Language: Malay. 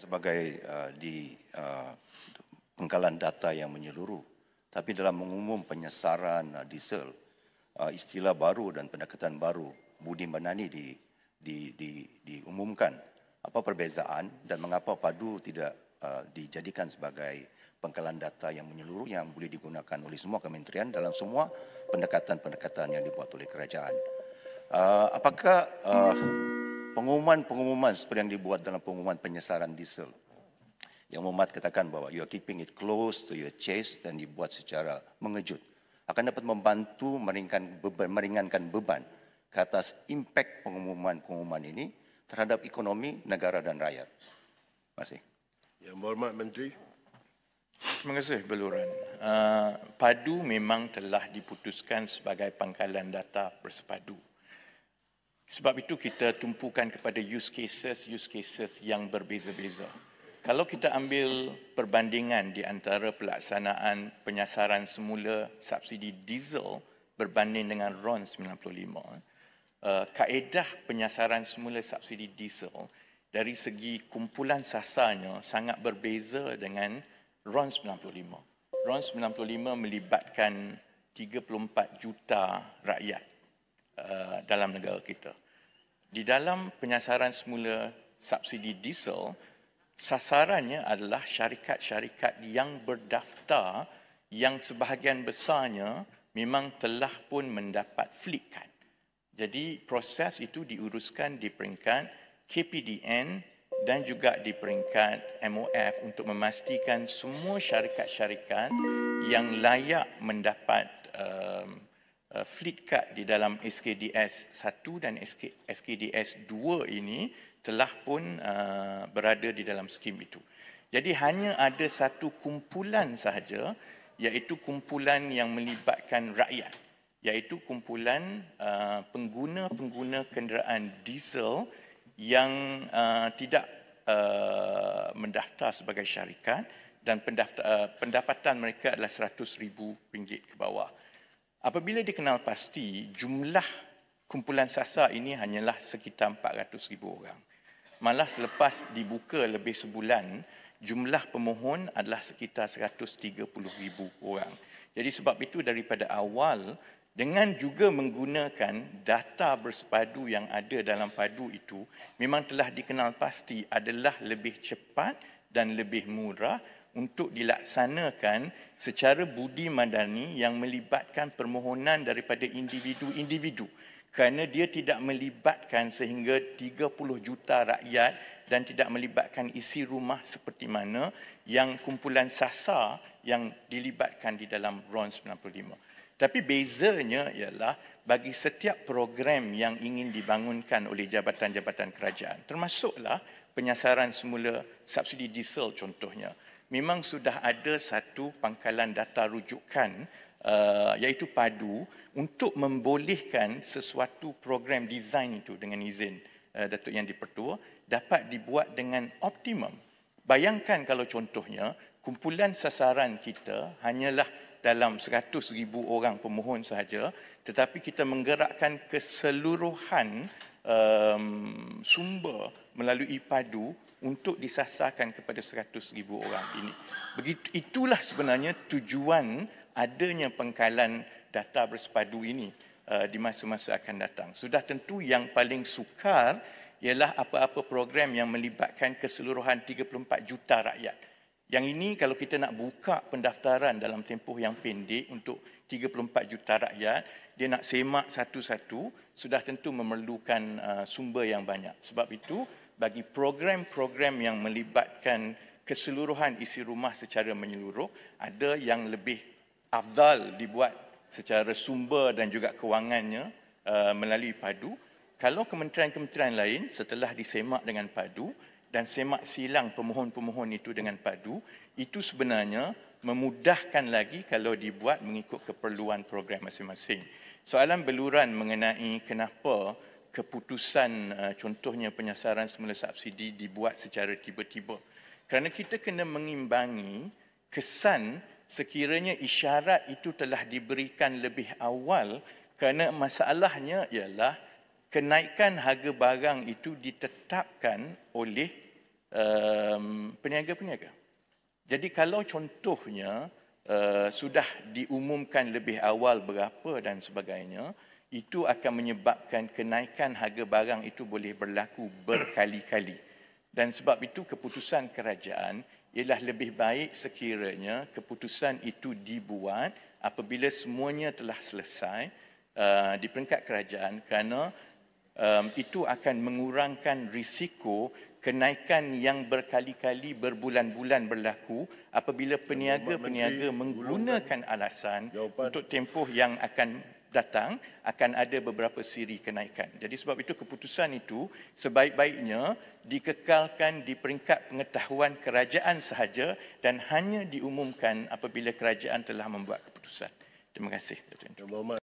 sebagai uh, di uh, pengkalan data yang menyeluruh tapi dalam mengumum penyesaran uh, diesel uh, istilah baru dan pendekatan baru budi menani di di di diumumkan apa perbezaan dan mengapa padu tidak uh, dijadikan sebagai pengkalan data yang menyeluruh yang boleh digunakan oleh semua kementerian dalam semua pendekatan-pendekatan yang dibuat oleh kerajaan uh, apakah uh, pengumuman-pengumuman seperti yang dibuat dalam pengumuman penyesaran diesel. Yang Muhammad katakan bahwa you are keeping it close to your chest dan dibuat secara mengejut. Akan dapat membantu meringankan beban, meringankan beban ke atas impact pengumuman-pengumuman ini terhadap ekonomi, negara dan rakyat. Masih. Yang Muhammad Menteri. Terima kasih Beluran. Uh, ah, padu memang telah diputuskan sebagai pangkalan data bersepadu. Sebab itu kita tumpukan kepada use cases, use cases yang berbeza-beza. Kalau kita ambil perbandingan di antara pelaksanaan penyasaran semula subsidi diesel berbanding dengan RON 95, eh, kaedah penyasaran semula subsidi diesel dari segi kumpulan sasarnya sangat berbeza dengan RON 95. RON 95 melibatkan 34 juta rakyat Eh, dalam negara kita. Di dalam penyasaran semula subsidi diesel, sasarannya adalah syarikat-syarikat yang berdaftar yang sebahagian besarnya memang telah pun mendapat fleet card. Jadi proses itu diuruskan di peringkat KPDN dan juga di peringkat MOF untuk memastikan semua syarikat-syarikat yang layak mendapat uh, uh, fleet card di dalam SKDS 1 dan SK, SKDS 2 ini telah pun uh, berada di dalam skim itu. Jadi hanya ada satu kumpulan sahaja iaitu kumpulan yang melibatkan rakyat iaitu kumpulan uh, pengguna-pengguna kenderaan diesel yang uh, tidak mendaftar sebagai syarikat dan pendapatan mereka adalah RM100,000 ke bawah. Apabila dikenal pasti, jumlah kumpulan sasar ini hanyalah sekitar 400 ribu orang. Malah selepas dibuka lebih sebulan, jumlah pemohon adalah sekitar 130 ribu orang. Jadi sebab itu daripada awal, dengan juga menggunakan data bersepadu yang ada dalam padu itu, memang telah dikenal pasti adalah lebih cepat dan lebih murah untuk dilaksanakan secara budi madani yang melibatkan permohonan daripada individu-individu kerana dia tidak melibatkan sehingga 30 juta rakyat dan tidak melibatkan isi rumah seperti mana yang kumpulan sasa yang dilibatkan di dalam RON 95. Tapi bezanya ialah bagi setiap program yang ingin dibangunkan oleh jabatan-jabatan kerajaan termasuklah penyasaran semula subsidi diesel contohnya memang sudah ada satu pangkalan data rujukan uh, iaitu padu untuk membolehkan sesuatu program design itu dengan izin uh, Datuk Yang Dipertua dapat dibuat dengan optimum. Bayangkan kalau contohnya kumpulan sasaran kita hanyalah dalam 100,000 orang pemohon sahaja tetapi kita menggerakkan keseluruhan um, sumber melalui padu untuk disasarkan kepada 100,000 orang ini. Begitu itulah sebenarnya tujuan adanya pengkalan data bersepadu ini uh, di masa-masa akan datang. Sudah tentu yang paling sukar ialah apa-apa program yang melibatkan keseluruhan 34 juta rakyat. Yang ini kalau kita nak buka pendaftaran dalam tempoh yang pendek untuk 34 juta rakyat, dia nak semak satu-satu, sudah tentu memerlukan uh, sumber yang banyak. Sebab itu, bagi program-program yang melibatkan keseluruhan isi rumah secara menyeluruh, ada yang lebih afdal dibuat secara sumber dan juga kewangannya uh, melalui padu. Kalau kementerian-kementerian lain setelah disemak dengan padu dan semak silang pemohon-pemohon itu dengan padu, itu sebenarnya memudahkan lagi kalau dibuat mengikut keperluan program masing-masing. Soalan beluran mengenai kenapa keputusan eh, contohnya penyasaran semula subsidi dibuat secara tiba-tiba. Kerana kita kena mengimbangi kesan sekiranya isyarat itu telah diberikan lebih awal kerana masalahnya ialah kenaikan harga barang itu ditetapkan oleh um, peniaga-peniaga. Uh, jadi kalau contohnya uh, sudah diumumkan lebih awal berapa dan sebagainya, itu akan menyebabkan kenaikan harga barang itu boleh berlaku berkali-kali. Dan sebab itu keputusan kerajaan ialah lebih baik sekiranya keputusan itu dibuat apabila semuanya telah selesai uh, di peringkat kerajaan kerana um, itu akan mengurangkan risiko kenaikan yang berkali-kali berbulan-bulan berlaku apabila peniaga-peniaga kan? menggunakan alasan jawapan. untuk tempoh yang akan datang akan ada beberapa siri kenaikan. Jadi sebab itu keputusan itu sebaik-baiknya dikekalkan di peringkat pengetahuan kerajaan sahaja dan hanya diumumkan apabila kerajaan telah membuat keputusan. Terima kasih.